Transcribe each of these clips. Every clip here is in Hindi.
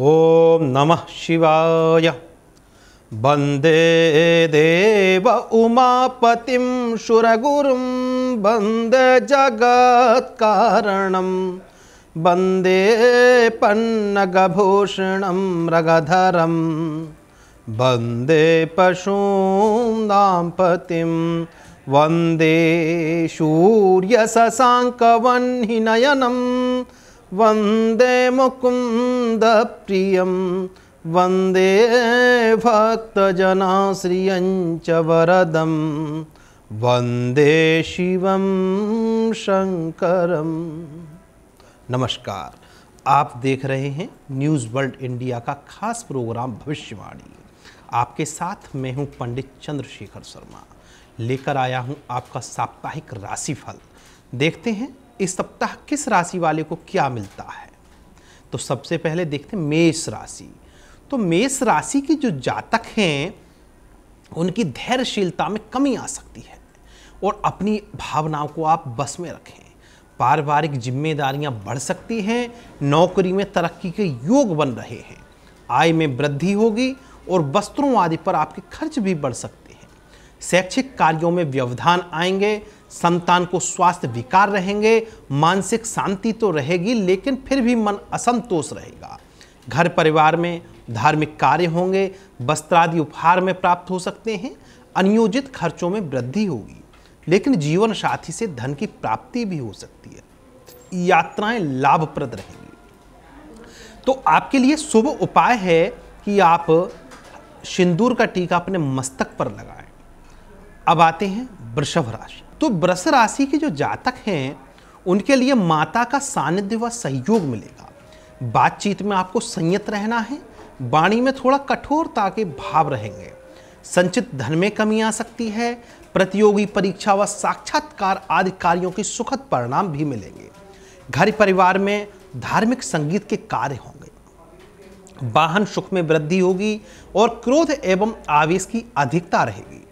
ॐ नमः शिवाय वन्दे देव उमापतिं सुरगुरुं वन्दे जगत्कारणं वन्दे पन्नगभूषणं मृगधरं वन्दे पशूं दाम्पतिं वन्दे सूर्यसशाङ्कवह्निनयनम् वंदे मुकुंद वन्दे वंदे च वरदं वंदे शिव शंकर नमस्कार आप देख रहे हैं न्यूज़ वर्ल्ड इंडिया का खास प्रोग्राम भविष्यवाणी आपके साथ मैं हूं पंडित चंद्रशेखर शर्मा लेकर आया हूं आपका साप्ताहिक राशिफल देखते हैं इस सप्ताह किस राशि वाले को क्या मिलता है तो सबसे पहले देखते हैं मेष राशि तो मेष राशि की जो जातक हैं उनकी धैर्यशीलता में कमी आ सकती है और अपनी भावनाओं को आप बस में रखें पारिवारिक जिम्मेदारियां बढ़ सकती हैं नौकरी में तरक्की के योग बन रहे हैं आय में वृद्धि होगी और वस्त्रों आदि पर आपके खर्च भी बढ़ सकते हैं शैक्षिक कार्यों में व्यवधान आएंगे संतान को स्वास्थ्य विकार रहेंगे मानसिक शांति तो रहेगी लेकिन फिर भी मन असंतोष रहेगा घर परिवार में धार्मिक कार्य होंगे वस्त्रादि उपहार में प्राप्त हो सकते हैं अनियोजित खर्चों में वृद्धि होगी लेकिन जीवन साथी से धन की प्राप्ति भी हो सकती है यात्राएं लाभप्रद रहेंगी तो आपके लिए शुभ उपाय है कि आप सिंदूर का टीका अपने मस्तक पर लगाएं अब आते हैं वृषभ राशि तो वृष राशि के जो जातक हैं उनके लिए माता का सानिध्य व सहयोग मिलेगा बातचीत में आपको संयत रहना है वाणी में थोड़ा कठोरता के भाव रहेंगे संचित धन में कमी आ सकती है प्रतियोगी परीक्षा व साक्षात्कार आदि कार्यों के सुखद परिणाम भी मिलेंगे घर परिवार में धार्मिक संगीत के कार्य होंगे वाहन सुख में वृद्धि होगी और क्रोध एवं आवेश की अधिकता रहेगी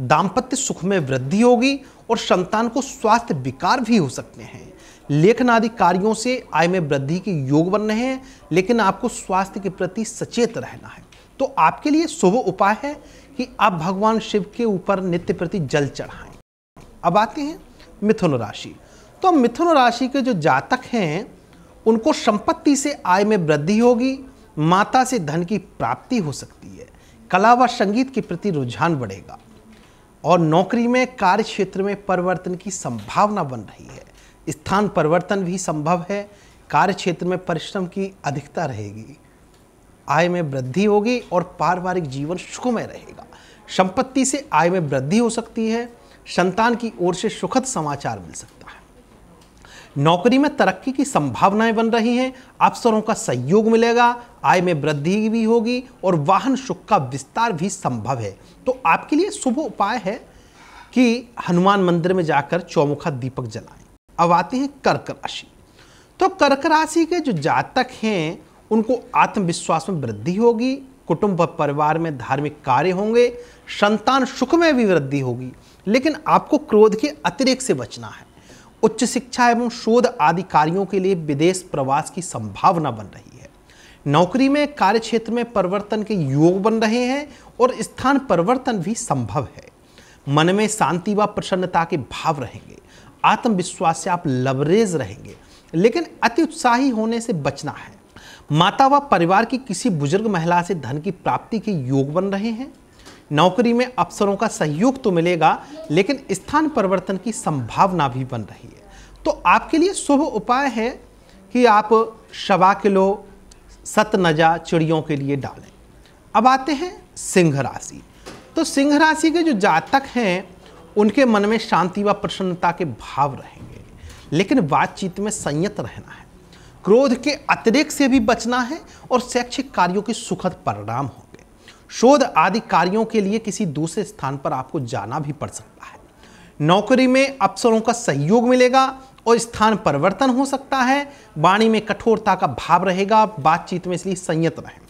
दाम्पत्य सुख में वृद्धि होगी और संतान को स्वास्थ्य विकार भी हो सकते हैं लेखन आदि कार्यों से आय में वृद्धि के योग बन रहे हैं लेकिन आपको स्वास्थ्य के प्रति सचेत रहना है तो आपके लिए शुभ उपाय है कि आप भगवान शिव के ऊपर नित्य प्रति जल चढ़ाएं अब आते हैं मिथुन राशि तो मिथुन राशि के जो जातक हैं उनको संपत्ति से आय में वृद्धि होगी माता से धन की प्राप्ति हो सकती है कला व संगीत के प्रति रुझान बढ़ेगा और नौकरी में कार्य क्षेत्र में परिवर्तन की संभावना बन रही है स्थान परिवर्तन भी संभव है कार्य क्षेत्र में परिश्रम की अधिकता रहेगी आय में वृद्धि होगी और पारिवारिक जीवन सुखमय रहेगा संपत्ति से आय में वृद्धि हो सकती है संतान की ओर से सुखद समाचार मिल सकते नौकरी में तरक्की की संभावनाएं बन रही हैं अफसरों का सहयोग मिलेगा आय में वृद्धि भी होगी और वाहन सुख का विस्तार भी संभव है तो आपके लिए शुभ उपाय है कि हनुमान मंदिर में जाकर चौमुखा दीपक जलाएं अब आते हैं कर्क राशि तो कर्क राशि के जो जातक हैं उनको आत्मविश्वास में वृद्धि होगी कुटुंब और परिवार में धार्मिक कार्य होंगे संतान सुख में भी वृद्धि होगी लेकिन आपको क्रोध के अतिरेक से बचना है उच्च शिक्षा एवं शोध आदि कार्यों के लिए विदेश प्रवास की संभावना बन रही है नौकरी में कार्य क्षेत्र में परिवर्तन के योग बन रहे हैं और स्थान परिवर्तन भी संभव है मन में शांति व प्रसन्नता के भाव रहेंगे आत्मविश्वास से आप लवरेज रहेंगे लेकिन अति उत्साही होने से बचना है माता व परिवार की किसी बुजुर्ग महिला से धन की प्राप्ति के योग बन रहे हैं नौकरी में अवसरों का सहयोग तो मिलेगा लेकिन स्थान परिवर्तन की संभावना भी बन रही है तो आपके लिए शुभ उपाय है कि आप शवा किलो सतनजा चिड़ियों के लिए डालें अब आते हैं सिंह राशि तो सिंह राशि के जो जातक हैं उनके मन में शांति व प्रसन्नता के भाव रहेंगे लेकिन बातचीत में संयत रहना है क्रोध के अतिरिक्त से भी बचना है और शैक्षिक कार्यों के सुखद परिणाम हो शोध आदि कार्यों के लिए किसी दूसरे स्थान पर आपको जाना भी पड़ सकता है नौकरी में अफसरों का सहयोग मिलेगा और स्थान परिवर्तन हो सकता है वाणी में कठोरता का भाव रहेगा बातचीत में इसलिए संयत रहें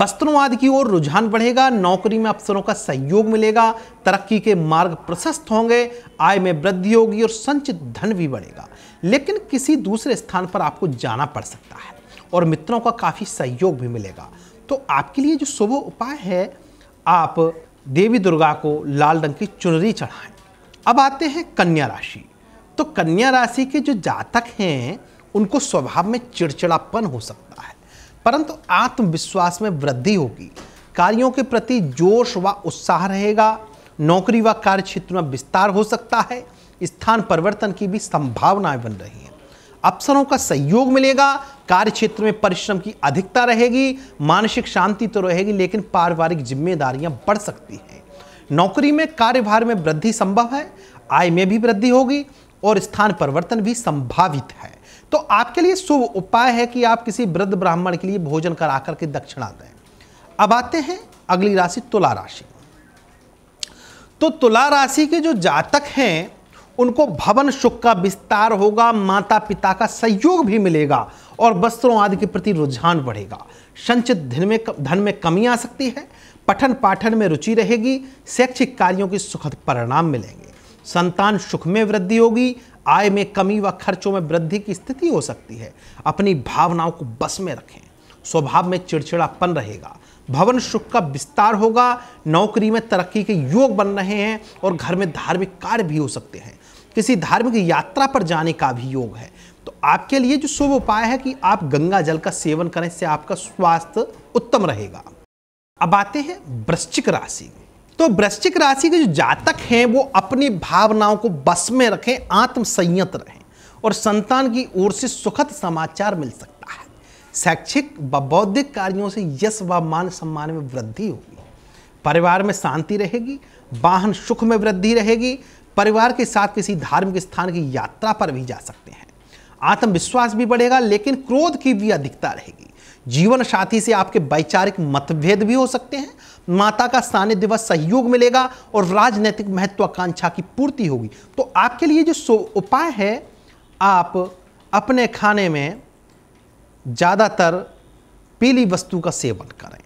वस्त्रों आदि की ओर रुझान बढ़ेगा नौकरी में अफसरों का सहयोग मिलेगा तरक्की के मार्ग प्रशस्त होंगे आय में वृद्धि होगी और संचित धन भी बढ़ेगा लेकिन किसी दूसरे स्थान पर आपको जाना पड़ सकता है और मित्रों का काफ़ी सहयोग भी मिलेगा तो आपके लिए जो शुभ उपाय है आप देवी दुर्गा को लाल रंग की चुनरी चढ़ाएं अब आते हैं कन्या राशि तो कन्या राशि के जो जातक हैं उनको स्वभाव में चिड़चिड़ापन हो सकता है परंतु आत्मविश्वास में वृद्धि होगी कार्यों के प्रति जोश व उत्साह रहेगा नौकरी व कार्य क्षेत्र में विस्तार हो सकता है स्थान परिवर्तन की भी संभावनाएं बन रही हैं अफसरों का सहयोग मिलेगा कार्य क्षेत्र में परिश्रम की अधिकता रहेगी मानसिक शांति तो रहेगी लेकिन पारिवारिक जिम्मेदारियां बढ़ सकती हैं नौकरी में कार्यभार में वृद्धि संभव है आय में भी वृद्धि होगी और स्थान परिवर्तन भी संभावित है तो आपके लिए शुभ उपाय है कि आप किसी वृद्ध ब्राह्मण के लिए भोजन करा करके दक्षिणा दें अब आते हैं अगली राशि तुला राशि तो तुला राशि के जो जातक हैं उनको भवन सुख का विस्तार होगा माता पिता का सहयोग भी मिलेगा और वस्त्रों आदि के प्रति रुझान बढ़ेगा संचित धन में धन में कमी आ सकती है पठन पाठन में रुचि रहेगी शैक्षिक कार्यों के सुखद परिणाम मिलेंगे संतान सुख में वृद्धि होगी आय में कमी व खर्चों में वृद्धि की स्थिति हो सकती है अपनी भावनाओं को बस में रखें स्वभाव में चिड़चिड़ापन रहेगा भवन सुख का विस्तार होगा नौकरी में तरक्की के योग बन रहे हैं और घर में धार्मिक कार्य भी हो सकते हैं किसी धार्मिक यात्रा पर जाने का भी योग है तो आपके लिए जो शुभ उपाय है कि आप गंगा जल का सेवन करें इससे आपका स्वास्थ्य उत्तम रहेगा अब आते हैं वृश्चिक राशि तो वृश्चिक राशि के जो जातक हैं वो अपनी भावनाओं को बस में रखें आत्मसंयत रहें और संतान की ओर से सुखद समाचार मिल सकता है शैक्षिक व बौद्धिक कार्यों से यश व मान सम्मान में वृद्धि होगी परिवार में शांति रहेगी वाहन सुख में वृद्धि रहेगी परिवार के साथ किसी धार्मिक स्थान की यात्रा पर भी जा सकते हैं आत्मविश्वास भी बढ़ेगा लेकिन क्रोध की भी अधिकता रहेगी जीवन साथी से आपके वैचारिक मतभेद भी हो सकते हैं माता का सानिध्य व सहयोग मिलेगा और राजनीतिक महत्वाकांक्षा की पूर्ति होगी तो आपके लिए जो उपाय है आप अपने खाने में ज़्यादातर पीली वस्तु का सेवन करें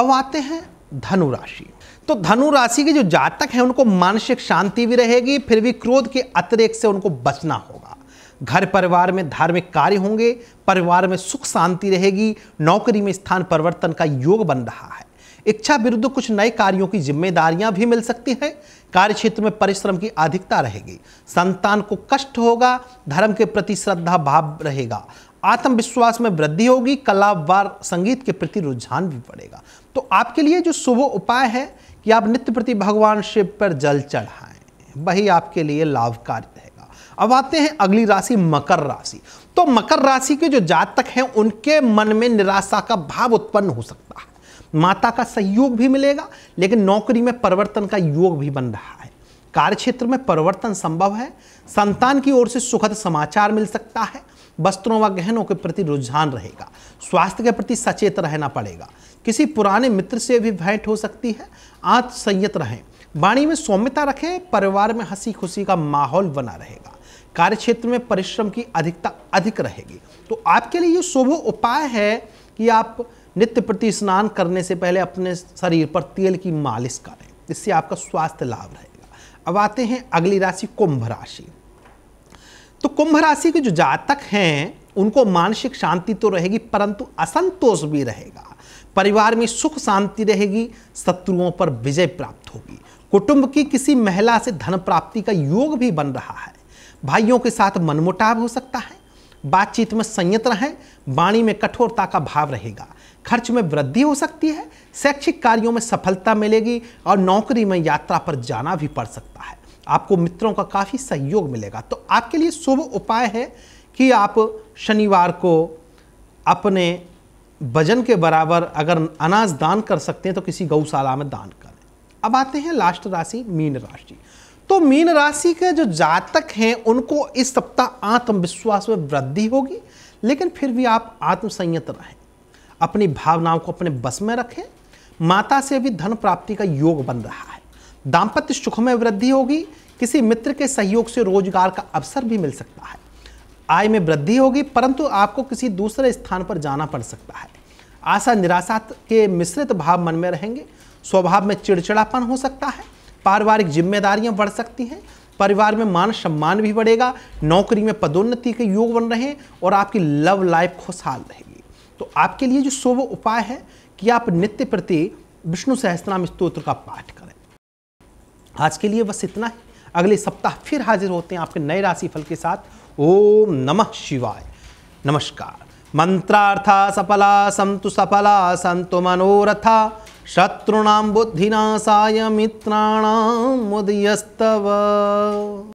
अब आते हैं धनु राशि तो धनु राशि के जो जातक हैं उनको मानसिक शांति भी रहेगी फिर भी क्रोध के अतिरेक से उनको बचना होगा घर परिवार में धार्मिक कार्य होंगे परिवार में सुख शांति रहेगी नौकरी में स्थान परिवर्तन का योग बन रहा है इच्छा विरुद्ध कुछ नए कार्यों की जिम्मेदारियां भी मिल सकती हैं कार्य क्षेत्र में परिश्रम की अधिकता रहेगी संतान को कष्ट होगा धर्म के प्रति श्रद्धा भाव रहेगा आत्मविश्वास में वृद्धि होगी कला व संगीत के प्रति रुझान भी बढ़ेगा तो आपके लिए जो शुभ उपाय है कि आप नित्य प्रति भगवान शिव पर जल चढ़ाएं वही आपके लिए लाभकारी रहेगा अब आते हैं अगली राशि मकर राशि तो मकर राशि के जो जातक हैं उनके मन में निराशा का भाव उत्पन्न हो सकता है माता का सहयोग भी मिलेगा लेकिन नौकरी में परिवर्तन का योग भी बन रहा है कार्य क्षेत्र में परिवर्तन संभव है संतान की ओर से सुखद समाचार मिल सकता है वस्त्रों व गहनों के प्रति रुझान रहेगा स्वास्थ्य के प्रति सचेत रहना पड़ेगा किसी पुराने मित्र से भी भेंट हो सकती है आज संयत रहें वाणी में सौम्यता रखें परिवार में हंसी खुशी का माहौल बना रहेगा कार्य क्षेत्र में परिश्रम की अधिकता अधिक रहेगी तो आपके लिए ये शुभ उपाय है कि आप नित्य प्रति स्नान करने से पहले अपने शरीर पर तेल की मालिश करें इससे आपका स्वास्थ्य लाभ रहेगा अब आते हैं अगली राशि कुंभ राशि तो कुंभ राशि के जो जातक हैं उनको मानसिक शांति तो रहेगी परंतु असंतोष भी रहेगा परिवार में सुख शांति रहेगी शत्रुओं पर विजय प्राप्त होगी कुटुंब की किसी महिला से धन प्राप्ति का योग भी बन रहा है भाइयों के साथ मनमुटाव हो सकता है बातचीत में संयत रहें वाणी में कठोरता का भाव रहेगा खर्च में वृद्धि हो सकती है शैक्षिक कार्यों में सफलता मिलेगी और नौकरी में यात्रा पर जाना भी पड़ सकता है आपको मित्रों का काफ़ी सहयोग मिलेगा तो आपके लिए शुभ उपाय है कि आप शनिवार को अपने वजन के बराबर अगर अनाज दान कर सकते हैं तो किसी गौशाला में दान करें अब आते हैं लास्ट राशि मीन राशि तो मीन राशि के जो जातक हैं उनको इस सप्ताह आत्मविश्वास में वृद्धि होगी लेकिन फिर भी आप आत्मसंयत रहें अपनी भावनाओं को अपने बस में रखें माता से भी धन प्राप्ति का योग बन रहा है दाम्पत्य सुख में वृद्धि होगी किसी मित्र के सहयोग से रोजगार का अवसर भी मिल सकता है आय में वृद्धि होगी परंतु आपको किसी दूसरे स्थान पर जाना पड़ सकता है आशा निराशा के मिश्रित भाव मन में रहेंगे स्वभाव में चिड़चिड़ापन हो सकता है पारिवारिक जिम्मेदारियां बढ़ सकती हैं परिवार में मान सम्मान भी बढ़ेगा नौकरी में पदोन्नति के योग बन रहे हैं और आपकी लव लाइफ खुशहाल रहेगी तो आपके लिए जो शुभ उपाय है कि आप नित्य प्रति विष्णु सहस्त्रनाम स्त्रोत्र का पाठ आज के लिए बस इतना ही अगले सप्ताह फिर हाजिर होते हैं आपके नए राशिफल के साथ ओम नमः शिवाय नमस्कार मंत्रार्था सफला संतु सफला संतु मनोरथा शत्रुणां बुद्धिनाशाय मित्राणाम मुदयस्तव